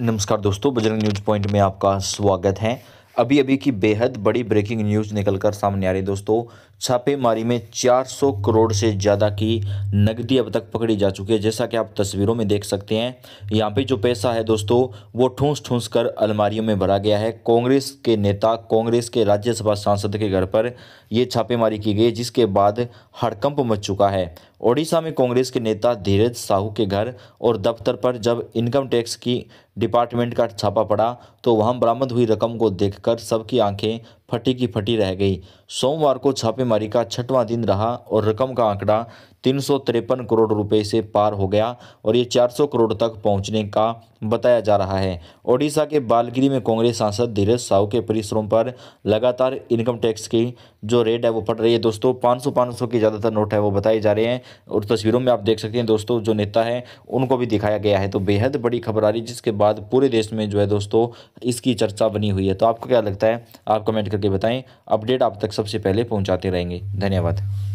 नमस्कार दोस्तों Bajrang news point में आपका स्वागत है अभी अभी की बेहद बड़ी ब्रेकिंग न्यूज निकलकर सामने आ रही दोस्तों छापेमारी में 400 करोड़ से ज़्यादा की नकदी अब तक पकड़ी जा चुकी है जैसा कि आप तस्वीरों में देख सकते हैं यहाँ पे जो पैसा है दोस्तों वो ठूंस ठूंस कर अलमारियों में भरा गया है कांग्रेस के नेता कांग्रेस के राज्यसभा सांसद के घर पर यह छापेमारी की गई जिसके बाद हड़कंप मच चुका है ओडिशा में कांग्रेस के नेता धीरज साहू के घर और दफ्तर पर जब इनकम टैक्स की डिपार्टमेंट का छापा पड़ा तो वहां बरामद हुई रकम को देखकर सबकी आंखें फटी की फटी रह गई सोमवार को छापेमारी का छठवां दिन रहा और रकम का आंकड़ा तीन करोड़ रुपए से पार हो गया और ये 400 करोड़ तक पहुंचने का बताया जा रहा है ओडिशा के बालगिरी में कांग्रेस सांसद धीरज साहू के परिसरों पर लगातार इनकम टैक्स की जो रेट है वो पड़ रही है दोस्तों 500 500 के ज़्यादातर नोट है वो बताए जा रहे हैं और तस्वीरों में आप देख सकते हैं दोस्तों जो नेता है उनको भी दिखाया गया है तो बेहद बड़ी खबर आ रही जिसके बाद पूरे देश में जो है दोस्तों इसकी चर्चा बनी हुई है तो आपको क्या लगता है आप कमेंट कर करके बताएं अपडेट आप तक सबसे पहले पहुंचाते रहेंगे धन्यवाद